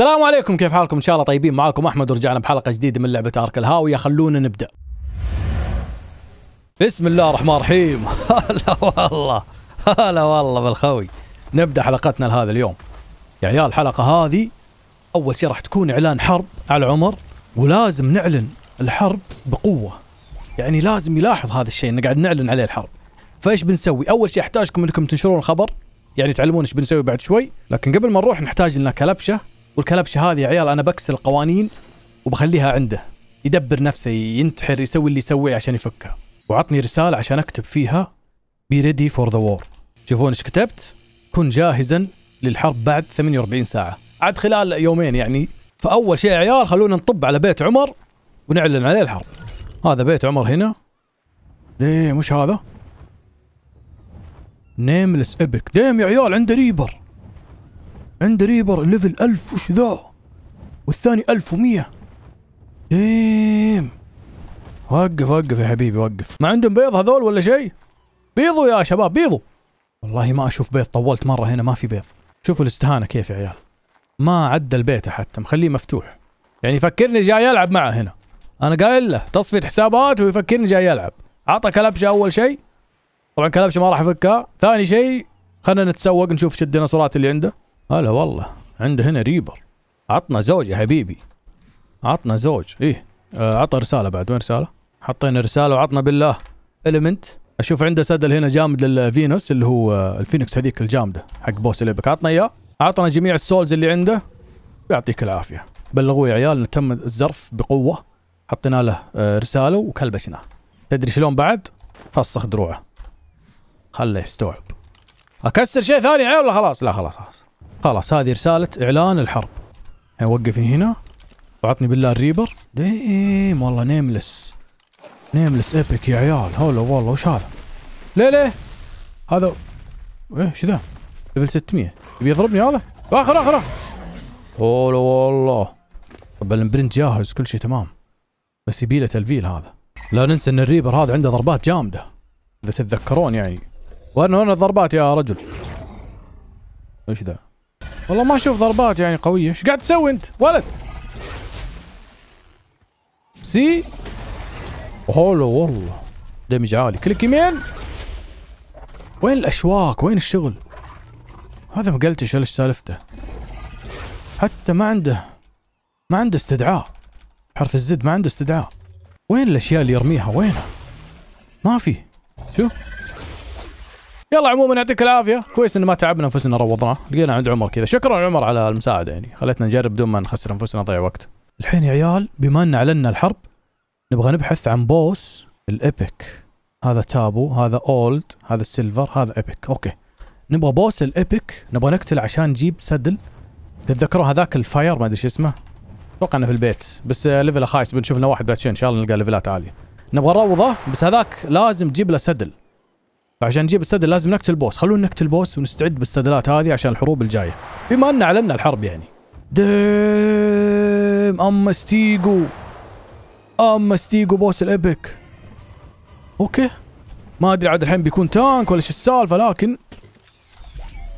السلام عليكم كيف حالكم ان شاء الله طيبين معاكم احمد ورجعنا بحلقه جديده من لعبه ارك الهاويه خلونا نبدا بسم الله الرحمن الرحيم هلا والله هلا والله بالخوي نبدا حلقتنا لهذا اليوم يا عيال الحلقه هذه اول شيء راح تكون اعلان حرب على عمر ولازم نعلن الحرب بقوه يعني لازم يلاحظ هذا الشيء ان قاعد نعلن عليه الحرب فايش بنسوي اول شيء احتاجكم انكم تنشرون الخبر يعني تعلمون ايش بنسوي بعد شوي لكن قبل ما نروح نحتاج لنا كلبشه والكلبشه هذه يا عيال انا بكسر القوانين وبخليها عنده يدبر نفسه ينتحر يسوي اللي يسويه عشان يفكها وعطني رساله عشان اكتب فيها بي ريدي فور ذا وور شوفون ايش كتبت كن جاهزا للحرب بعد 48 ساعه عاد خلال يومين يعني فاول شيء يا عيال خلونا نطب على بيت عمر ونعلن عليه الحرب هذا بيت عمر هنا ليه مش هذا نيمليس ابك ديم يا عيال عنده ريبر عنده ريبر ليفل 1000 وش ذا والثاني 1100 ديم وقف وقف يا حبيبي وقف ما عندهم بيض هذول ولا شيء بيضوا يا شباب بيضوا والله ما اشوف بيض طولت مره هنا ما في بيض شوفوا الاستهانه كيف يا عيال ما عدى البيت حتى مخليه مفتوح يعني يفكرني جاي العب معه هنا انا قايل له تصفيه حسابات ويفكرني جاي العب عطى كلبشه اول شيء طبعا كلبشه ما راح يفكها ثاني شيء خلينا نتسوق نشوف شو الديناصورات اللي عنده هلا والله عنده هنا ريبر عطنا زوج يا حبيبي عطنا زوج ايه آه، عطى رساله بعد وين رساله حطينا رساله وعطنا بالله المنت اشوف عنده سدل هنا جامد للفينوس اللي هو الفينكس هذيك الجامده حق بوس ليبك عطنا اياه عطنا جميع السولز اللي عنده يعطيك العافيه بلغوه يا عيال تم الزرف بقوه حطينا له آه، رساله وكلبشناه تدري شلون بعد فسخ دروعه خله يستوعب اكسر شيء ثاني عيال ولا خلاص لا خلاص خلاص خلاص هذه رسالة إعلان الحرب وقفني هنا وعطني بالله الريبر ديم والله نيملس نيملس ايبك يا عيال هلا والله وش هذا ليه ليه هذا ايه شو ذا ليفل 600 يبي يضربني هذا اخر اخر اخر هلا والله طب الامبرنت جاهز كل شيء تمام بس يبي له تلفيل هذا لا ننسى ان الريبر هذا عنده ضربات جامده اذا تتذكرون يعني وين وين الضربات يا رجل ايش ذا والله ما اشوف ضربات يعني قويه ايش قاعد تسوي انت ولد سي هولو والله دمج عالي كليك يمين وين الاشواك وين الشغل هذا ما قلتش ايش سالفته حتى ما عنده ما عنده استدعاء حرف الزد ما عنده استدعاء وين الاشياء اللي يرميها وينها ما في شو؟ يلا عموما يعطيك العافيه كويس ان ما تعبنا انفسنا روضناه لقينا عند عمر كذا شكرا عمر على المساعده يعني خلتنا نجرب بدون ما نخسر انفسنا نضيع وقت الحين يا عيال بما ان اعلنا الحرب نبغى نبحث عن بوس الابيك هذا تابو هذا اولد هذا السيلفر هذا ايبك اوكي نبغى بوس الابيك نبغى نقتل عشان نجيب سدل تتذكرون هذاك الفاير ما ادري شو اسمه اتوقع انه في البيت بس ليفله خايس بنشوف لنا واحد بعد شوي ان شاء الله نلقى ليفلات عاليه نبغى روضه بس هذاك لازم تجيب له سدل فعشان نجيب السدل لازم نقتل بوس خلونا نقتل بوس ونستعد بالسدلات هذه عشان الحروب الجايه بما ان اعلنا الحرب يعني ديم اما ستيجو اما ستيجو بوس الابك اوكي ما ادري عاد الحين بيكون تانك ولا شو السالفه لكن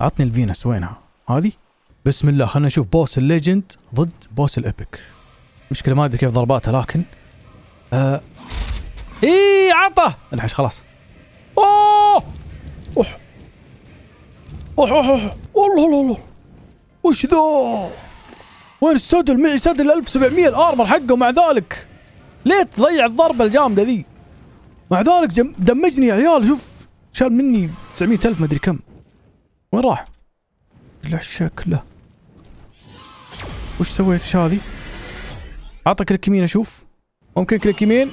عطني الفينس وينها هذه بسم الله خلنا نشوف بوس الليجند ضد بوس الابك مشكله ما ادري كيف ضرباتها لكن آه... ايه عطى الحش خلاص اوه اوح اوح اوح والله والله وش ذا؟ وين السدل؟ معي سدل 1700 الارمر حقه مع ذلك ليه تضيع الضربة الجامدة ذي؟ مع ذلك دمجني يا عيال شوف شال مني 900000 مدري كم وين راح؟ له شكله وش سويت ايش هذه؟ اعطى كليك يمين اشوف ممكن كليك يمين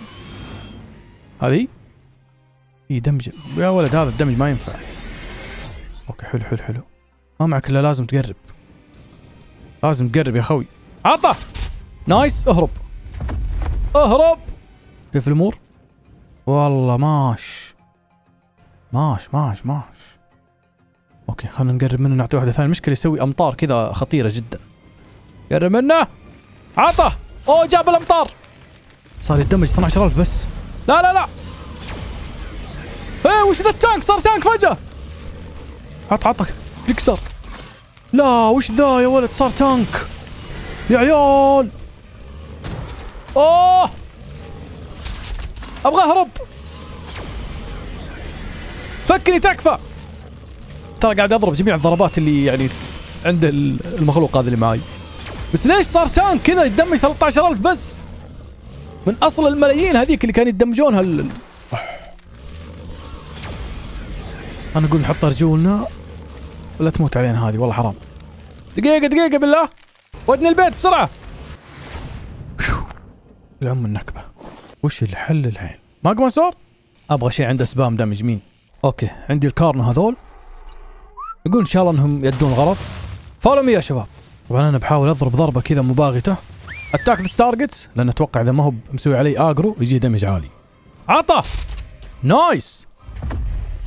هذه يدمج دمج يا ولد هذا الدمج ما ينفع اوكي حلو حلو حلو ما معك الا لازم تقرب لازم تقرب يا خوي عطا نايس اهرب اهرب كيف الامور والله ماش ماش ماش ماش اوكي خلينا نقرب منه نعطيه واحده ثانيه المشكله يسوي امطار كذا خطيره جدا قرب منه عطا اوه جاب الامطار صار يدمج 12000 بس لا لا لا ايه وش ذا التانك صار تانك فجأة عط عطك يكسر لا وش ذا يا ولد صار تانك يا عيال اوه ابغى اهرب فكني تكفى ترى قاعد اضرب جميع الضربات اللي يعني عند المخلوق هذا اللي معي بس ليش صار تانك كذا يدمج 13000 بس من اصل الملايين هذيك اللي كانوا يدمجونها انا اقول نحط رجولنا ولا تموت علينا هذه والله حرام دقيقه دقيقه بالله ودني البيت بسرعه الام النكبه وش الحل الحين ما قمصور ابغى شيء عنده سبام دمج مين اوكي عندي الكارن هذول نقول ان شاء الله انهم يدون غلط فولو مي يا شباب طبعا انا بحاول اضرب ضربه كذا مباغته اتاك ذس تارجت لان اتوقع اذا ما هو مسوي علي اجرو يجي دمج عالي عطى نايس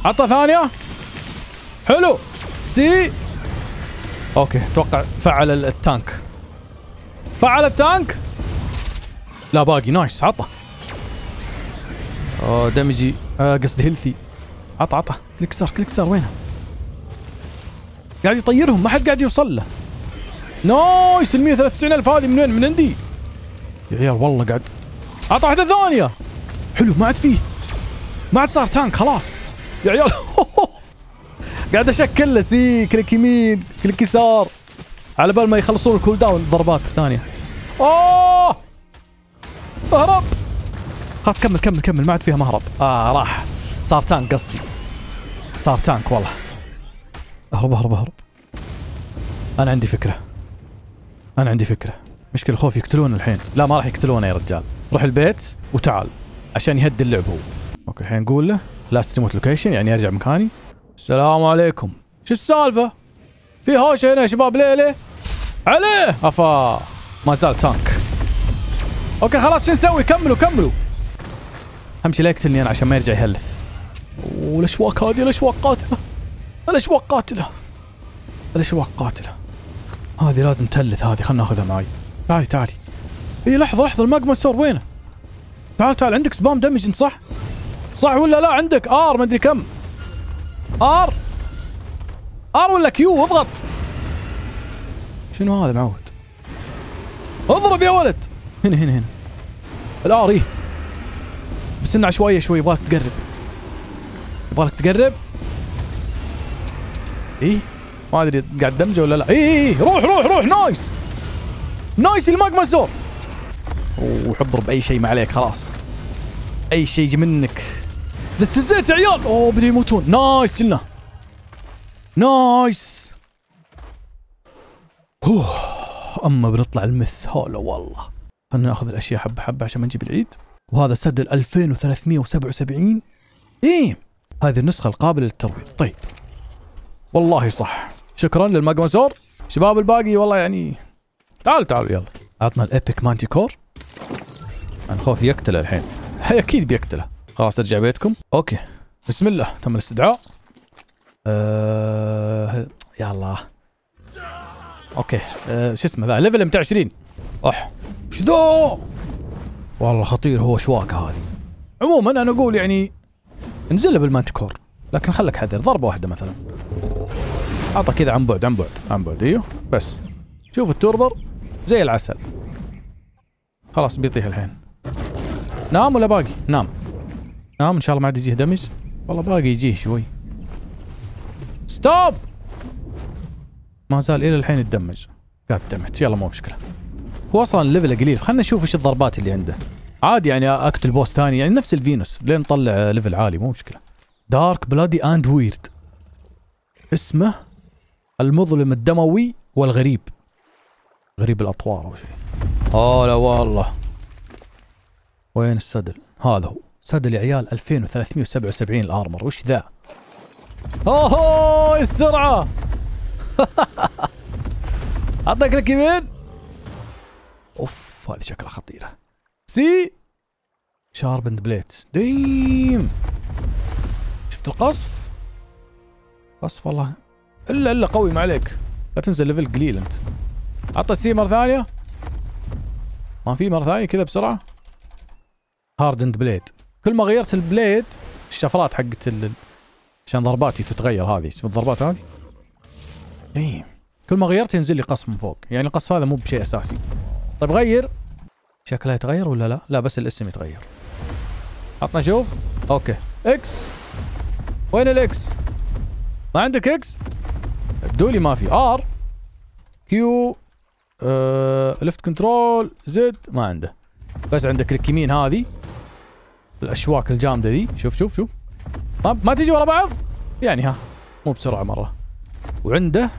حطه ثانيه حلو سي اوكي اتوقع فعل التانك فعل التانك لا باقي نايس عطه اوه دمجي آه قصدي هيلثي عطى عطى كليك صار وينه قاعد يطيرهم ما حد قاعد يوصل له نايس ال 193000 هذه من وين من عندي يا عيال والله قاعد عطى واحده ثانيه حلو ما عاد فيه ما عاد صار تانك خلاص يا عيال قاعد اشكل له سي كليك يمين كليك يسار على بال ما يخلصون الكول داون ضربات ثانيه اوه اهرب خلاص كمل كمل كمل ما عاد فيها مهرب اه راح صار تانك قصدي صار تانك والله اهرب اهرب اهرب انا عندي فكره انا عندي فكره مشكله خوف يقتلون الحين لا ما راح يقتلونه يا رجال روح البيت وتعال عشان يهدي اللعب هو اوكي الحين نقول له لاست ريموت لوكيشن يعني ارجع مكاني السلام عليكم شو السالفه في هوشه هنا يا شباب ليه ليه عليه افا ما زال تانك اوكي خلاص شو نسوي كملوا كملوا اهم شيء لا يقتلني انا عشان ما يرجع يهلث والاشواك هذه الاشواك قاتله الاشواك قاتله الاشواك قاتله هذه لازم تهلث هذه خلنا ناخذها معي تعالي تعالي اي لحظه لحظه الماجما سور وينه تعال تعال عندك سبام دمج انت صح صح ولا لا عندك ار مدري كم ار ار ولا كيو اضغط شنو هذا معود اضرب يا ولد هنا هنا هنا الار ايه بس انه عشوائيه شوي يبغالك تقرب يبغالك تقرب ايه ما ادري قاعد دمجه ولا لا ايه ايه, إيه. روح روح روح نايس نايس الماجما زور وحضر باي شيء ما عليك خلاص اي شيء يجي منك ذس از ات عيال اوه بدي يموتون نايس لنا نايس اوه اما بنطلع المث هولو والله خلنا ناخذ الاشياء حبه حبه عشان ما نجيب العيد وهذا سد ال 2377 ايه هذه النسخه القابله للترويض طيب والله صح شكرا للماجمازور شباب الباقي والله يعني تعال تعال يلا عطنا الابيك مانتي كور انا خوفي يقتله الحين اكيد بيقتله خلاص ارجع بيتكم اوكي بسم الله تم الاستدعاء أه... يا الله اوكي أه... شو اسمه ذا ليفل متاع 20 اح ايش ذا والله خطير هو شواكه هذه عموما انا اقول يعني انزله بالمانتكور لكن خلك حذر ضربه واحده مثلا اعطى كذا عن بعد عن بعد عن بعد ايوه بس شوف التوربر زي العسل خلاص بيطيح الحين نام ولا باقي نام نام ان شاء الله ما عاد يجيه دمج والله باقي يجيه شوي ستوب ما زال الى الحين يتدمج قاعد دمج يلا مو مشكله هو اصلا ليفله قليل خلينا نشوف ايش الضربات اللي عنده عادي يعني اقتل بوس ثاني يعني نفس الفينوس لين نطلع ليفل عالي مو مشكله دارك بلادي اند ويرد اسمه المظلم الدموي والغريب غريب الاطوار او شيء اوه لا والله وين السدل هذا هو سد العيال 2377 الارمر وش ذا؟ اوه السرعه اعطيك لك يمين اوف هذه شكلها خطيره سي شاربند بليت ديم شفت القصف قصف والله الا الا قوي ما عليك لا تنزل ليفل قليل انت عطى سي مره ثانيه ما في مره ثانيه كذا بسرعه هاردند بليد كل ما غيرت البليد الشفرات حقت ال... عشان ضرباتي تتغير هذه شوف الضربات هذه اي كل ما غيرت ينزل لي قصف من فوق يعني القصف هذا مو بشيء اساسي طيب غير شكلها يتغير ولا لا لا بس الاسم يتغير عطنا شوف اوكي اكس وين الاكس ما عندك اكس يبدو لي ما في ار كيو ليفت كنترول زد ما عنده بس عندك الكيمين هذه الاشواك الجامده ذي شوف شوف شوف ما, ما تجي ورا بعض يعني ها مو بسرعه مره وعنده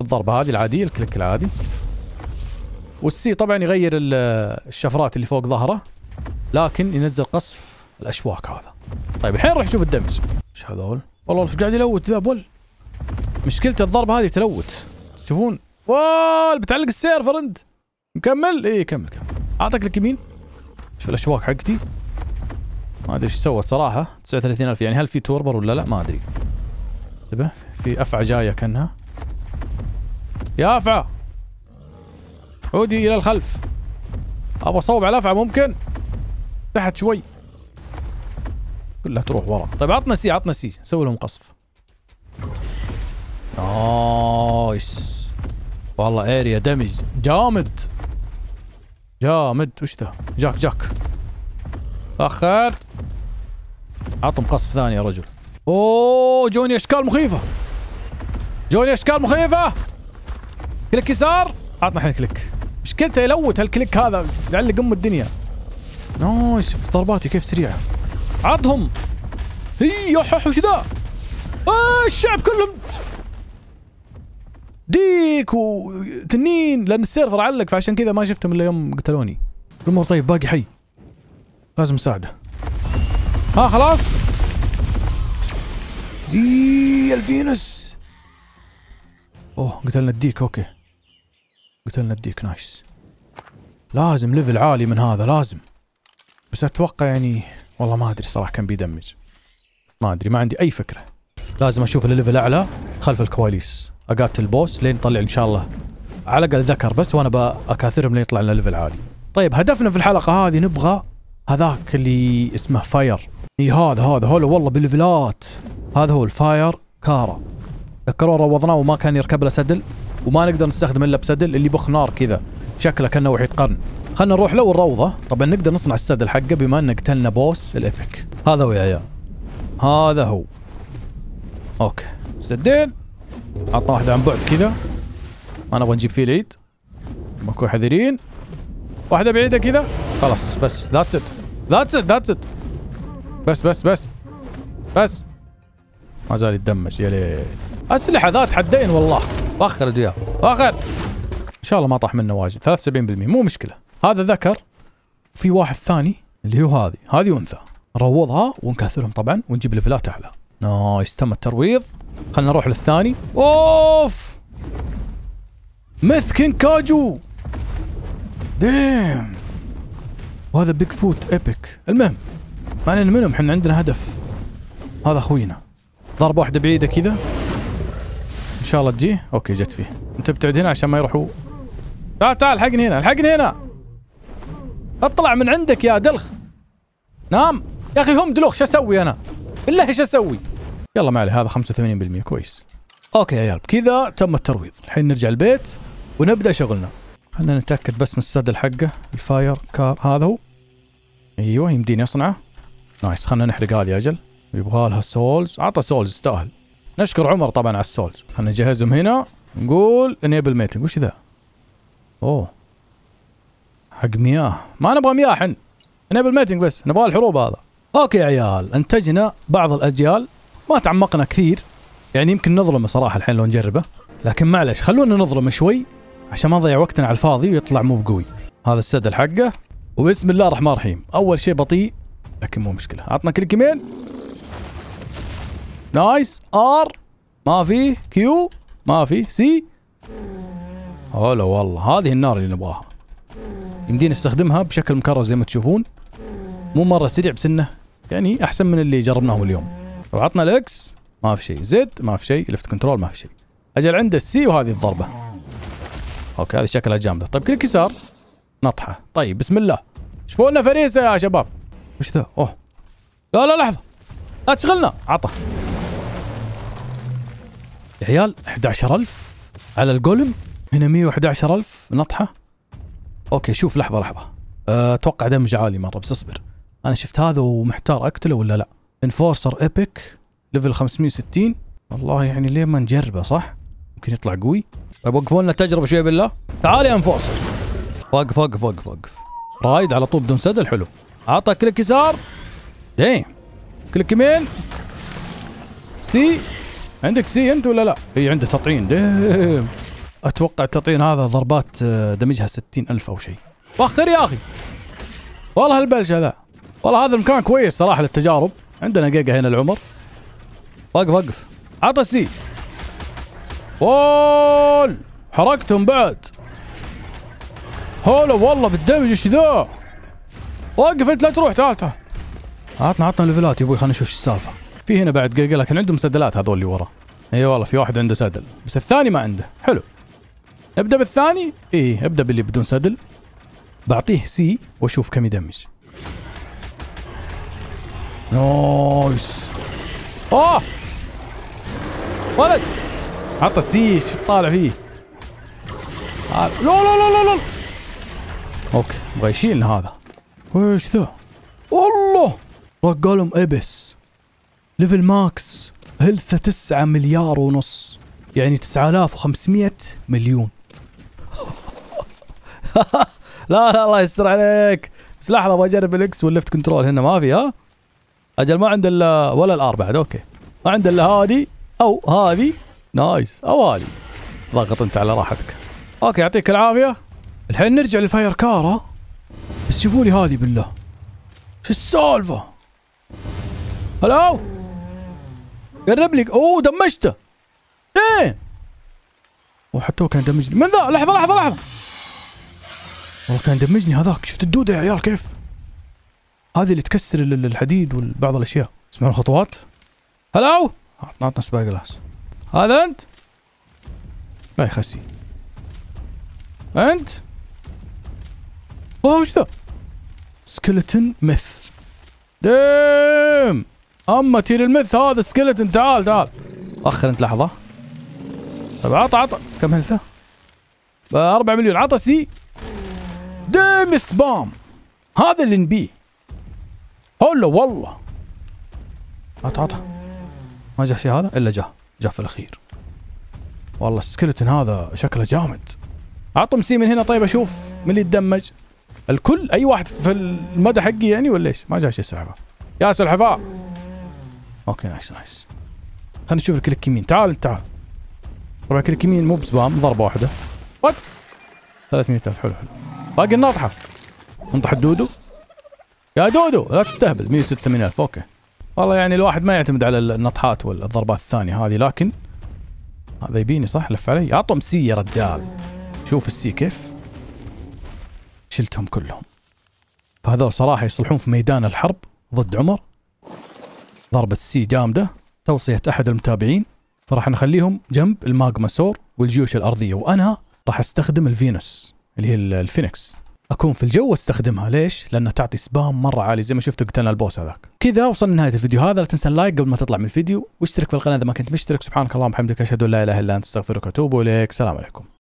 الضربه هذه العاديه الكليك العادي والسي طبعا يغير الشفرات اللي فوق ظهره لكن ينزل قصف الاشواك هذا طيب الحين راح نشوف الدمج ايش هذول والله ايش قاعد يلوت ذا بول مشكلته الضربه هذه تلوت تشوفون وال بتعلق السيرفر انت مكمل اي كمل كمل اعطيك يمين شوف الاشواك حقتي ما ادري ايش سوت صراحه 39000 يعني هل في توربر ولا لا ما ادري انتبه في افعى جايه كانها يا افعى عودي الى الخلف ابى اصوب على افعى ممكن تحت شوي كلها تروح ورا طيب عطنا سي عطنا سي سوي لهم قصف نايس والله اريا دمج جامد جامد وش ذا جاك جاك اخر عطهم قصف ثاني يا رجل اوه جوني اشكال مخيفه جوني اشكال مخيفه كليك يسار عطنا الحين كليك مشكلته يلوت هالكليك هذا يعلق ام الدنيا نايس شوف ضرباتي كيف سريعه عطهم هي يحح ذا آه الشعب كلهم ديك وتنين لان السيرفر علق فعشان كذا ما شفتهم الا يوم قتلوني الامور طيب باقي حي لازم اساعده ها خلاص دي الفينوس اوه قتلنا الديك اوكي قتلنا الديك نايس لازم ليفل عالي من هذا لازم بس اتوقع يعني والله ما ادري صراحه كم بيدمج ما ادري ما عندي اي فكره لازم اشوف الليفل اعلى خلف الكواليس اقاتل البوس لين يطلع ان شاء الله على الاقل ذكر بس وانا بكاثرهم لين يطلع لنا ليفل عالي طيب هدفنا في الحلقه هذه نبغى هذاك اللي اسمه فاير اي هذا هذا هلا والله بالفلات هذا هو الفاير كارا تذكرون روضناه وما كان يركب له سدل وما نقدر نستخدم الا بسدل اللي بخ نار كذا شكله كانه وحيد قرن خلنا نروح له الروضه طبعا نقدر نصنع السدل حقه بما ان قتلنا بوس الابك هذا هو يا عيال هذا هو اوكي سدين حط واحده عن بعد كذا ما نبغى نجيب فيه العيد نكون حذرين واحده بعيده كذا خلاص بس ذاتس ات ذاتس ات ذاتس ات بس بس بس بس ما زال يتدمج يا ليل اسلحه ذات حدين والله فخر الدياب فخر ان شاء الله ما طاح منه واجد 73% مو مشكله هذا ذكر في واحد ثاني اللي هو هذه هذه انثى نروضها ونكثرهم طبعا ونجيب ليفلات اعلى نايس تم الترويض خلينا نروح للثاني اوف كين كاجو ديم وهذا بيج فوت ايبك المهم ما لنا منهم احنا عندنا هدف هذا اخوينا ضربه واحده بعيده كذا ان شاء الله تجي اوكي جت فيه انت ابتعد هنا عشان ما يروحوا تعال تعال الحقني هنا الحقني هنا اطلع من عندك يا دلخ نام يا اخي هم دلوخ شو اسوي انا بالله شو اسوي يلا ما عليه هذا 85% كويس اوكي يا عيال بكذا تم الترويض الحين نرجع البيت ونبدا شغلنا خلينا نتاكد بس من السدل حقه الفاير كار هذا هو ايوه يمديني اصنعه نايس خلنا نحرق هذه اجل يبغى لها سولز عطى سولز استاهل نشكر عمر طبعا على السولز خلنا نجهزهم هنا نقول انيبل ميتنج وش ذا؟ اوه حق مياه ما نبغى مياه احنا انيبل ميتنج بس نبغى الحروب هذا اوكي يا عيال انتجنا بعض الاجيال ما تعمقنا كثير يعني يمكن نظلمه صراحه الحين لو نجربه لكن معلش خلونا نظلمه شوي عشان ما نضيع وقتنا على الفاضي ويطلع مو بقوي هذا السدل حقه وبسم الله الرحمن الرحيم اول شيء بطيء لكن مو مشكله عطنا كليك يمين نايس ار ما في كيو ما في سي هلا والله هذه النار اللي نبغاها يمدينا نستخدمها بشكل مكرر زي ما تشوفون مو مره سريع بسنه يعني احسن من اللي جربناهم اليوم لو طيب، عطنا الاكس ما في شيء زد ما في شيء لفت كنترول ما في شيء اجل عنده السي وهذه الضربه اوكي هذه شكلها جامده طيب كليك يسار نطحه طيب بسم الله شوفوا لنا فريسه يا شباب وش ذا؟ اوه لا لا لحظه لا تشغلنا عطى يا عيال 11000 على الجولم هنا 111000 نطحه اوكي شوف لحظه لحظه أه، اتوقع دمج عالي مره بس اصبر انا شفت هذا ومحتار اقتله ولا لا انفورسر ايبك ليفل 560 والله يعني ليه ما نجربه صح يمكن يطلع قوي طيب وقفوا لنا التجربه شويه بالله تعال يا انفورسر وقف وقف وقف وقف رايد على طول بدون سدل حلو عطى كليك يسار دايم كليك يمين سي عندك سي انت ولا لا؟ اي عنده تطعين دايم اتوقع التطعين هذا ضربات آه، دمجها ستين الف او شيء فخر يا اخي والله البلش ذا والله هذا المكان كويس صراحه للتجارب عندنا جيجا هنا العمر وقف وقف عطى السي وول حركتهم بعد هولا والله بالدمج ايش ذا وقف انت لا تروح تعال تعال عطنا عطنا ليفلات يا ابوي خلينا نشوف ايش السالفه في هنا بعد قلقه لكن عندهم سدلات هذول اللي ورا اي والله في واحد عنده سدل بس الثاني ما عنده حلو ابدا بالثاني اي ابدا باللي بدون سدل بعطيه سي واشوف كم يدمج نايس اوه ولد عطى السي شو طالع فيه لا لا لا لا لا اوكي يبغى يشيلنا هذا وش ذا؟ والله رقالهم ابس ليفل ماكس هيلثه 9 مليار ونص يعني 9500 مليون لا لا الله يستر عليك بس لحظه ابغى اجرب الاكس واللفت كنترول هنا ما في ها اجل ما عند الا ولا الار بعد اوكي ما عند الا هذه او هذه نايس او هذه ضغط انت على راحتك اوكي يعطيك العافيه الحين نرجع للفاير كار ها بس شوفوا لي هذه بالله شو السالفه هلو قرب لي اوه دمجته ايه وحتى كان دمجني من ذا لحظه لحظه لحظه والله كان دمجني هذاك شفت الدوده يا عيال كيف هذه اللي تكسر الحديد وبعض الاشياء تسمعون الخطوات هلو عطنا عطنا سباي جلاس هذا انت لا يخسي انت اوه وش ذا سكلتن مث ديم اما تير المث هذا سكلتن تعال تعال اخر انت لحظه طب عطى عطى كم هلثه؟ 4 مليون عطى سي ديم سبام هذا اللي نبيه هلا والله عطى عطى ما جاء شيء هذا الا جاء جاء في الاخير والله السكلتن هذا شكله جامد عطهم سي من هنا طيب اشوف من اللي يتدمج الكل اي واحد في المدى حقي يعني ولا ايش؟ ما شيء سلحفاه. يا سلحفاه اوكي نايس نايس خلينا نشوف الكليك يمين تعال تعال طبعا الكليك يمين مو بسبام ضربه واحده وات 300000 حلو حلو باقي الناطحه انطح الدودو يا دودو لا تستهبل 180000 اوكي والله يعني الواحد ما يعتمد على النطحات والضربات الثانيه هذه لكن هذا يبيني صح لف علي اعطهم سي يا رجال شوف السي كيف شلتهم كلهم فهذول صراحه يصلحون في ميدان الحرب ضد عمر ضربه السي جامده توصيه احد المتابعين فراح نخليهم جنب الماجما سور والجيوش الارضيه وانا راح استخدم الفينوس اللي هي الفينكس اكون في الجو واستخدمها ليش؟ لانها تعطي سبام مره عالي زي ما شفتوا قتلنا البوس هذاك. كذا وصلنا لنهايه الفيديو هذا لا تنسى اللايك قبل ما تطلع من الفيديو واشترك في القناه اذا ما كنت مشترك سبحانك اللهم وبحمدك اشهد ان لا اله الا انت استغفرك واتوب اليك السلام عليكم.